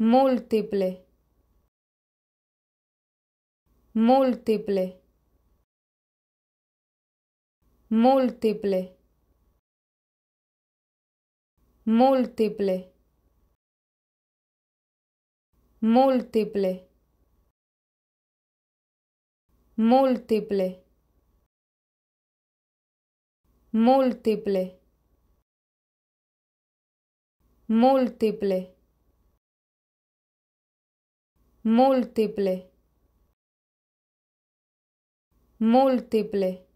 múltiple, múltiple, múltiple, múltiple, múltiple, múltiple, múltiple, múltiple múltiple múltiple